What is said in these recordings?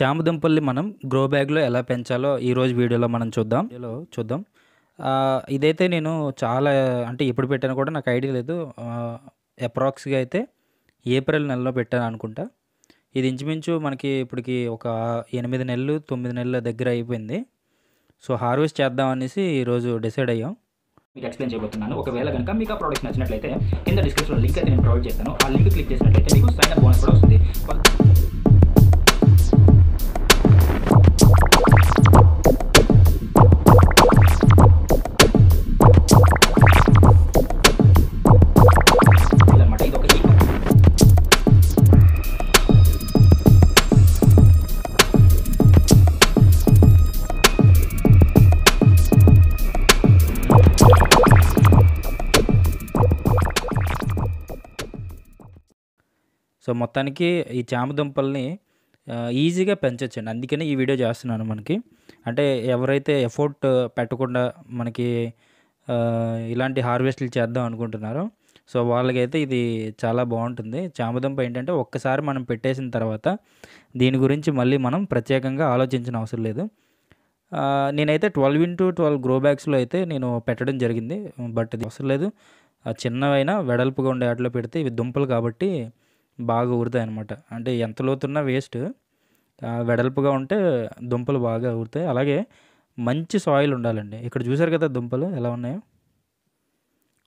చామదుంపల్ని మనం గ్రో బ్యాగ్లో ఎలా పెంచాలో ఈరోజు వీడియోలో మనం చూద్దాం వీడియోలో చూద్దాం ఇదైతే నేను చాలా అంటే ఎప్పుడు పెట్టాను కూడా నాకు ఐడియా లేదు అప్రాక్స్గా అయితే ఏప్రిల్ నెలలో పెట్టాను అనుకుంటా ఇది ఇంచుమించు మనకి ఇప్పటికి ఒక ఎనిమిది నెలలు తొమ్మిది నెలల దగ్గర అయిపోయింది సో హార్వెస్ట్ చేద్దాం అనేసి ఈరోజు డిసైడ్ అయ్యాం మీకు ఎక్స్ప్లెయిన్ చేయబోతున్నాను ఒకవేళ కనుక మీకు ఆ ప్రోడక్ట్ నచ్చినట్లయితే కింద డిస్క్రిప్షన్లో లింక్ అయితే నేను ప్రొవైడ్ చేస్తాను ఆ లింక్ క్లిక్ చేసినట్లయితే మీకు సైన్ అప్ బోనస్ కూడా వస్తుంది సో మొత్తానికి ఈ చామదుంపల్ని ఈజీగా పెంచొచ్చండి అందుకనే ఈ వీడియో చేస్తున్నాను మనకి అంటే ఎవరైతే ఎఫోర్ట్ పెట్టకుండా మనకి ఇలాంటి హార్వెస్ట్లు చేద్దాం అనుకుంటున్నారో సో వాళ్ళకైతే ఇది చాలా బాగుంటుంది చామదుంప ఏంటంటే ఒక్కసారి మనం పెట్టేసిన తర్వాత దీని గురించి మళ్ళీ మనం ప్రత్యేకంగా ఆలోచించిన అవసరం లేదు నేనైతే ట్వెల్వ్ ఇంటూ ట్వెల్వ్ గ్రో బ్యాగ్స్లో అయితే నేను పెట్టడం జరిగింది బట్ ఇది అవసరం లేదు చిన్నవైనా వెడల్పుగా ఉండే వాటిలో పెడితే ఇవి దుంపలు కాబట్టి బాగా ఊరుతాయి అనమాట అంటే ఎంత లోతున్నా వేస్ట్ వెడల్పుగా ఉంటే దుంపలు బాగా ఊరుతాయి అలాగే మంచి సాయిల్ ఉండాలండి ఇక్కడ చూసారు కదా దుంపలు ఎలా ఉన్నాయో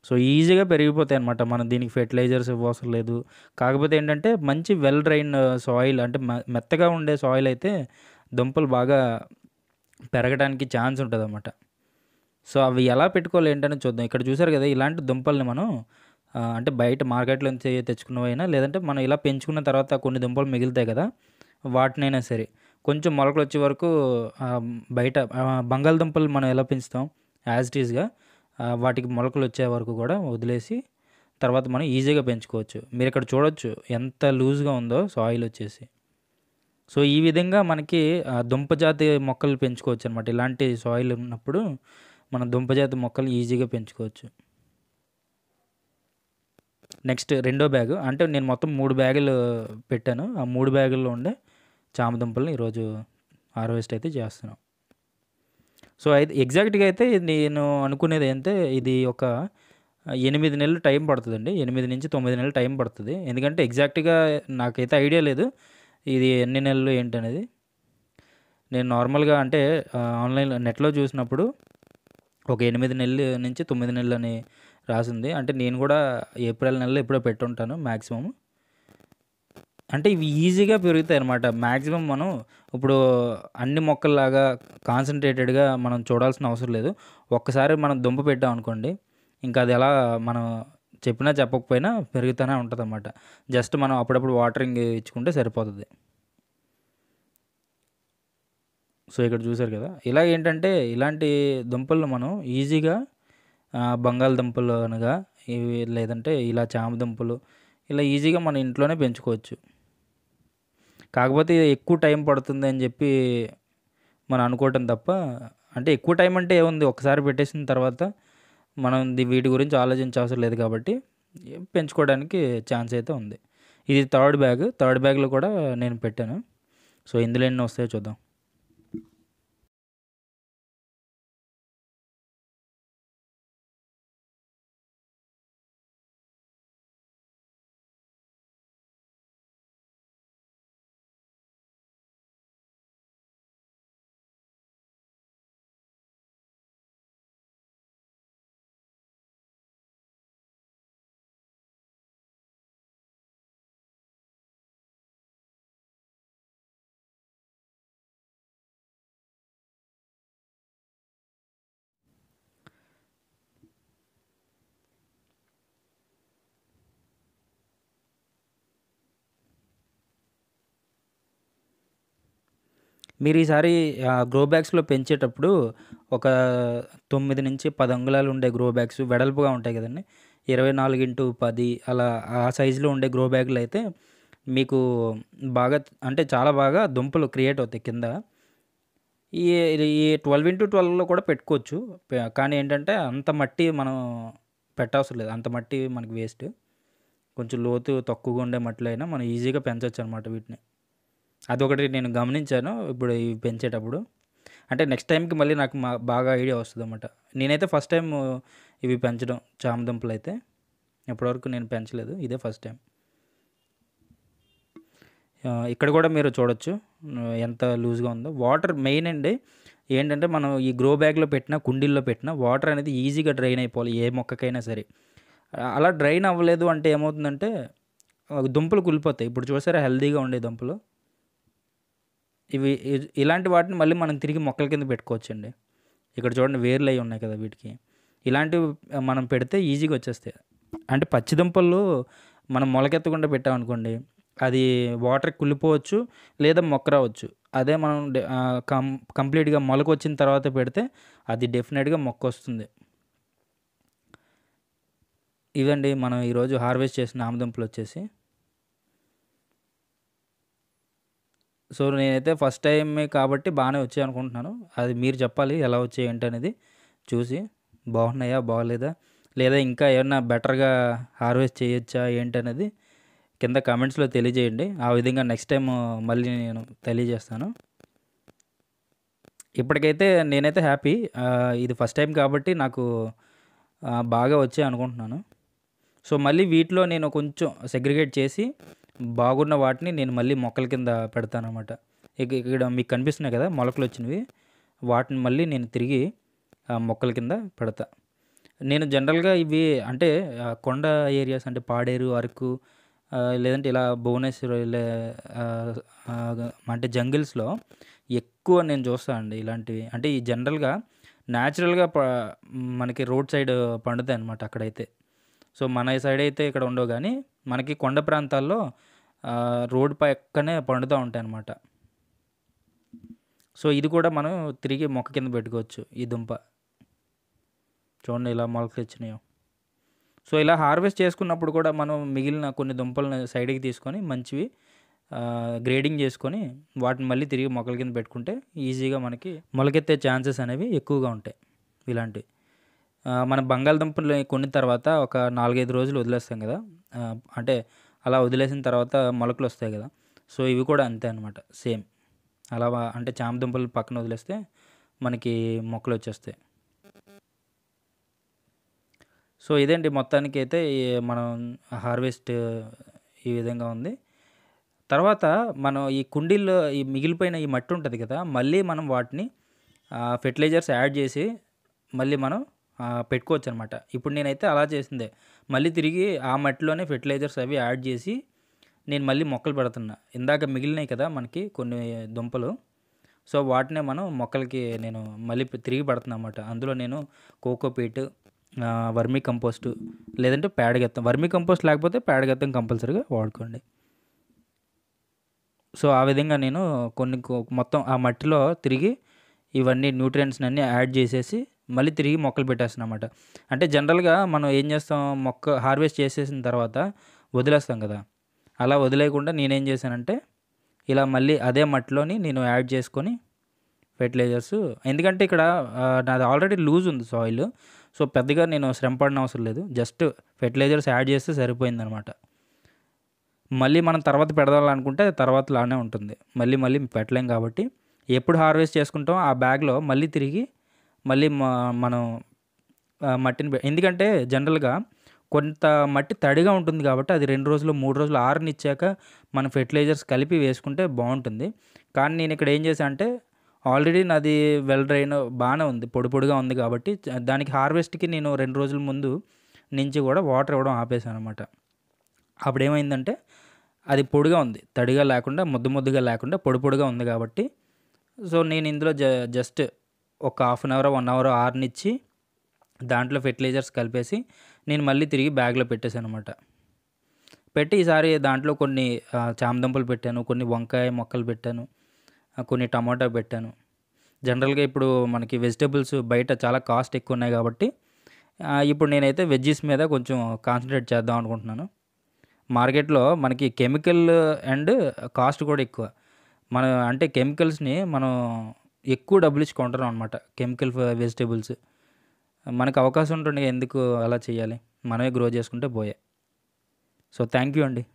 సో ఈజీగా పెరిగిపోతాయి అనమాట మనం దీనికి ఫెర్టిలైజర్స్ ఇవ్వసరం లేదు కాకపోతే ఏంటంటే మంచి వెల్ డ్రైన్ సాయిల్ అంటే మెత్తగా ఉండే సాయిల్ అయితే దుంపలు బాగా పెరగడానికి ఛాన్స్ ఉంటుంది అన్నమాట సో అవి ఎలా పెట్టుకోవాలి ఏంటని చూద్దాం ఇక్కడ చూసారు కదా ఇలాంటి దుంపల్ని మనం అంటే బయట మార్కెట్లో తెచ్చుకున్నవైనా లేదంటే మనం ఇలా పెంచుకున్న తర్వాత కొన్ని దుంపలు మిగులుతాయి కదా వాటినైనా సరే కొంచెం మొలకలు వచ్చే వరకు బయట బంగాళదుంపలు మనం ఎలా పెంచుతాం యాజ్ ఇట్ ఈస్గా వాటికి మొలకలు వచ్చే వరకు కూడా వదిలేసి తర్వాత మనం ఈజీగా పెంచుకోవచ్చు మీరు ఇక్కడ చూడొచ్చు ఎంత లూజ్గా ఉందో సాయిల్ వచ్చేసి సో ఈ విధంగా మనకి దుంపజాతి మొక్కలు పెంచుకోవచ్చు అనమాట ఇలాంటి సాయిల్ ఉన్నప్పుడు మనం దుంపజాతి మొక్కలు ఈజీగా పెంచుకోవచ్చు నెక్స్ట్ రెండో బ్యాగ్ అంటే నేను మొత్తం మూడు బ్యాగులు పెట్టాను ఆ మూడు బ్యాగుల్లో ఉండే చామదుంపలను ఈరోజు హార్వెస్ట్ అయితే చేస్తున్నాం సో అయితే ఎగ్జాక్ట్గా అయితే నేను అనుకునేది అంటే ఇది ఒక ఎనిమిది నెలలు టైం పడుతుందండి ఎనిమిది నుంచి తొమ్మిది నెలలు టైం పడుతుంది ఎందుకంటే ఎగ్జాక్ట్గా నాకైతే ఐడియా లేదు ఇది ఎన్ని నెలలు ఏంటనేది నేను నార్మల్గా అంటే ఆన్లైన్ నెట్లో చూసినప్పుడు ఒక ఎనిమిది నెలలు నుంచి తొమ్మిది నెలలు అని రాసింది అంటే నేను కూడా ఏప్రిల్ నెలలో ఎప్పుడో పెట్టుంటాను మ్యాక్సిమం అంటే ఇవి ఈజీగా పెరుగుతాయి అనమాట మ్యాక్సిమం మనం ఇప్పుడు అన్ని మొక్కల్లాగా కాన్సన్ట్రేటెడ్గా మనం చూడాల్సిన అవసరం లేదు ఒక్కసారి మనం దుంప పెట్టాం అనుకోండి ఇంకా అది ఎలా మనం చెప్పినా చెప్పకపోయినా పెరుగుతూనే ఉంటుంది అనమాట జస్ట్ మనం అప్పుడప్పుడు వాటరింగ్ ఇచ్చుకుంటే సరిపోతుంది సో ఇక్కడ చూసారు కదా ఇలా ఏంటంటే ఇలాంటి దుంపలను మనం ఈజీగా బంగాళదుంపలు అనగా ఇవి లేదంటే ఇలా చామదుంపలు ఇలా ఈజీగా మన ఇంట్లోనే పెంచుకోవచ్చు కాకపోతే ఎక్కువ టైం పడుతుంది అని చెప్పి మనం అనుకోవటం తప్ప అంటే ఎక్కువ టైం అంటే ఏముంది ఒకసారి పెట్టేసిన తర్వాత మనం వీటి గురించి ఆలోచించే అవసరం లేదు కాబట్టి పెంచుకోవడానికి ఛాన్స్ అయితే ఉంది ఇది థర్డ్ బ్యాగ్ థర్డ్ బ్యాగ్లో కూడా నేను పెట్టాను సో ఇందులో ఎన్ని వస్తాయో చూద్దాం మీరు ఈసారి గ్రో బ్యాగ్స్లో పెంచేటప్పుడు ఒక తొమ్మిది నుంచి పది అంగుళాలు ఉండే గ్రో బ్యాగ్స్ వెడల్పుగా ఉంటాయి కదండి ఇరవై నాలుగు ఇంటూ పది అలా ఆ సైజులో ఉండే గ్రో బ్యాగులు అయితే మీకు బాగా అంటే చాలా బాగా దుంపలు క్రియేట్ అవుతాయి కింద ఈ ఈ ట్వెల్వ్ ఇంటూ ట్వెల్వ్లో కూడా పెట్టుకోవచ్చు కానీ ఏంటంటే అంత మట్టి మనం పెట్టవసరం లేదు అంత మట్టి మనకి వేస్ట్ కొంచెం లోతు తక్కువగా ఉండే మట్టిలో అయినా మనం ఈజీగా పెంచవచ్చు అనమాట వీటిని అదొకటి నేను గమనించాను ఇప్పుడు ఇవి పెంచేటప్పుడు అంటే నెక్స్ట్ టైంకి మళ్ళీ నాకు మా బాగా ఐడియా వస్తుంది అనమాట నేనైతే ఫస్ట్ టైం ఇవి పెంచడం చామదుంపలు అయితే ఇప్పటివరకు నేను పెంచలేదు ఇదే ఫస్ట్ టైం ఇక్కడ కూడా మీరు చూడొచ్చు ఎంత లూజ్గా ఉందో వాటర్ మెయిన్ అండి ఏంటంటే మనం ఈ గ్రో బ్యాగ్లో పెట్టినా కుండీల్లో పెట్టినా వాటర్ అనేది ఈజీగా డ్రైన్ అయిపోవాలి ఏ మొక్కకైనా సరే అలా డ్రైన్ అవ్వలేదు అంటే ఏమవుతుందంటే దుంపలు కుళ్ళిపోతాయి ఇప్పుడు చూసారా హెల్దీగా ఉండే దుంపలు ఇవి ఇలాంటి వాటిని మళ్ళీ మనం తిరిగి మొక్కల కింద పెట్టుకోవచ్చండి ఇక్కడ చూడండి వేర్లు అయి ఉన్నాయి కదా వీటికి ఇలాంటివి మనం పెడితే ఈజీగా వచ్చేస్తాయి అంటే పచ్చి దుంపలు మనం మొలకెత్తకుండా పెట్టామనుకోండి అది వాటర్ కుళ్ళిపోవచ్చు లేదా మొక్క రావచ్చు అదే మనం కం కంప్లీట్గా మొలక వచ్చిన తర్వాత పెడితే అది డెఫినెట్గా మొక్క వస్తుంది ఇవండి మనం ఈరోజు హార్వెస్ట్ చేసిన ఆమదుంపలు వచ్చేసి సో నేనైతే ఫస్ట్ టైం కాబట్టి బాగానే వచ్చాయి అనుకుంటున్నాను అది మీరు చెప్పాలి ఎలా వచ్చాయి ఏంటనేది చూసి బాగున్నాయా బాగలేదా లేదా ఇంకా ఏమన్నా బెటర్గా హార్వెస్ట్ చేయొచ్చా ఏంటనేది కింద కమెంట్స్లో తెలియజేయండి ఆ విధంగా నెక్స్ట్ టైం మళ్ళీ నేను తెలియజేస్తాను ఇప్పటికైతే నేనైతే హ్యాపీ ఇది ఫస్ట్ టైం కాబట్టి నాకు బాగా వచ్చాయి అనుకుంటున్నాను సో మళ్ళీ వీటిలో నేను కొంచెం సెగ్రిగేట్ చేసి బాగున్న వాటిని నేను మళ్ళీ మొక్కల కింద పెడతానమాట ఇక ఇక్కడ మీకు కనిపిస్తున్నాయి కదా మొలకలు వచ్చినవి వాటిని మళ్ళీ నేను తిరిగి మొక్కల కింద పెడతా నేను జనరల్గా ఇవి అంటే కొండ ఏరియాస్ అంటే పాడేరు అరకు లేదంటే ఇలా భువనేశ్వర్ అంటే జంగిల్స్లో ఎక్కువ నేను చూస్తాను అండి ఇలాంటివి అంటే ఈ జనరల్గా న్యాచురల్గా మనకి రోడ్ సైడ్ పండుతాయి అనమాట అక్కడైతే సో మన సైడ్ అయితే ఇక్కడ ఉండవు కానీ మనకి కొండ ప్రాంతాల్లో రోడ్ పక్కనే పండుతూ ఉంటాయి అన్నమాట సో ఇది కూడా మనం తిరిగి మొక్క కింద పెట్టుకోవచ్చు ఈ దుంప చూడండి ఇలా మొలకలు వచ్చినాయో సో ఇలా హార్వెస్ట్ చేసుకున్నప్పుడు కూడా మనం మిగిలిన కొన్ని దుంపలను సైడ్కి తీసుకొని మంచివి గ్రేడింగ్ చేసుకొని వాటిని మళ్ళీ తిరిగి మొక్కల కింద పెట్టుకుంటే ఈజీగా మనకి మొలకెత్తే ఛాన్సెస్ అనేవి ఎక్కువగా ఉంటాయి ఇలాంటివి మన బంగాళదుంపలు కొన్ని తర్వాత ఒక నాలుగైదు రోజులు వదిలేస్తాం కదా అంటే అలా వదిలేసిన తర్వాత మొలకలు వస్తాయి కదా సో ఇవి కూడా అంతే అనమాట సేమ్ అలా అంటే చామదుంపలు పక్కన వదిలేస్తే మనకి మొక్కలు వచ్చేస్తాయి సో ఇదేంటి మొత్తానికి అయితే మనం హార్వెస్ట్ ఈ విధంగా ఉంది తర్వాత మనం ఈ కుండీల్లో ఈ మిగిలిపోయిన ఈ మట్టి ఉంటుంది కదా మళ్ళీ మనం వాటిని ఫెర్టిలైజర్స్ యాడ్ చేసి మళ్ళీ మనం పెట్టుకోవచ్చు అనమాట ఇప్పుడు నేనైతే అలా చేసిందే మళ్ళీ తిరిగి ఆ మట్టిలోనే ఫెర్టిలైజర్స్ అవి యాడ్ చేసి నేను మళ్ళీ మొక్కలు పెడుతున్నా ఇందాక మిగిలినాయి కదా మనకి కొన్ని దుంపలు సో వాటినే మనం మొక్కలకి నేను మళ్ళీ తిరిగి పెడుతున్నా అనమాట అందులో నేను కోకోపీట్ వర్మీ కంపోస్ట్ లేదంటే పేడగెత్తం వర్మీ కంపోస్ట్ లేకపోతే పేడగెత్తం కంపల్సరీగా వాడుకోండి సో ఆ విధంగా నేను కొన్ని మొత్తం ఆ మట్టిలో తిరిగి ఇవన్నీ న్యూట్రియన్స్ అన్నీ యాడ్ చేసేసి మళ్ళీ తిరిగి మొక్కలు పెట్టేస్తాం అనమాట అంటే జనరల్గా మనం ఏం చేస్తాం మొక్క హార్వెస్ట్ చేసేసిన తర్వాత వదిలేస్తాం కదా అలా వదిలేయకుండా నేనేం చేశానంటే ఇలా మళ్ళీ అదే మట్టిలోని నేను యాడ్ చేసుకొని ఫెర్టిలైజర్స్ ఎందుకంటే ఇక్కడ నాది ఆల్రెడీ లూజ్ ఉంది సాయిల్ సో పెద్దగా నేను శ్రమ పడిన అవసరం లేదు జస్ట్ ఫెర్టిలైజర్స్ యాడ్ చేస్తే సరిపోయిందనమాట మళ్ళీ మనం తర్వాత పెడదామనుకుంటే తర్వాత లానే ఉంటుంది మళ్ళీ మళ్ళీ పెట్టలేం కాబట్టి ఎప్పుడు హార్వెస్ట్ చేసుకుంటాం ఆ బ్యాగ్లో మళ్ళీ తిరిగి మళ్ళీ మనం మట్టిని ఎందుకంటే జనరల్గా కొంత మట్టి తడిగా ఉంటుంది కాబట్టి అది రెండు రోజులు మూడు రోజులు ఆరునిచ్చాక మనం ఫెర్టిలైజర్స్ కలిపి వేసుకుంటే బాగుంటుంది కానీ నేను ఇక్కడ ఏం చేశాను అంటే ఆల్రెడీ నాది వెల్ డ్రైన్ బాగానే ఉంది పొడి పొడిగా ఉంది కాబట్టి దానికి హార్వెస్ట్కి నేను రెండు రోజుల ముందు నుంచి కూడా వాటర్ ఇవ్వడం ఆపేశాను అనమాట అప్పుడు ఏమైందంటే అది పొడిగా ఉంది తడిగా లేకుండా ముద్దు ముద్దుగా లేకుండా పొడి పొడిగా ఉంది కాబట్టి సో నేను ఇందులో జ జస్ట్ ఒక half an hour one hour ఆర్నిచ్చి దాంట్లో ఫెర్టిలైజర్స్ కలిపేసి నేను మళ్ళీ తిరిగి బ్యాగ్లో పెట్టేశాను అనమాట పెట్టి ఈసారి దాంట్లో కొన్ని చామదుంపలు పెట్టాను కొన్ని వంకాయ మొక్కలు పెట్టాను కొన్ని టమాటా పెట్టాను జనరల్గా ఇప్పుడు మనకి వెజిటేబుల్స్ బయట చాలా కాస్ట్ ఎక్కువ ఉన్నాయి కాబట్టి ఇప్పుడు నేనైతే వెజ్జీస్ మీద కొంచెం కాన్సన్ట్రేట్ చేద్దాం అనుకుంటున్నాను మార్కెట్లో మనకి కెమికల్ అండ్ కాస్ట్ కూడా ఎక్కువ మన అంటే కెమికల్స్ని మనం ఎక్కువ డబ్బులు ఇచ్చి కొంటారు అనమాట కెమికల్ వెజిటేబుల్స్ మనకు అవకాశం ఉంటుంది ఎందుకు అలా చేయాలి మనమే గ్రో చేసుకుంటే పోయే సో థ్యాంక్ యూ అండి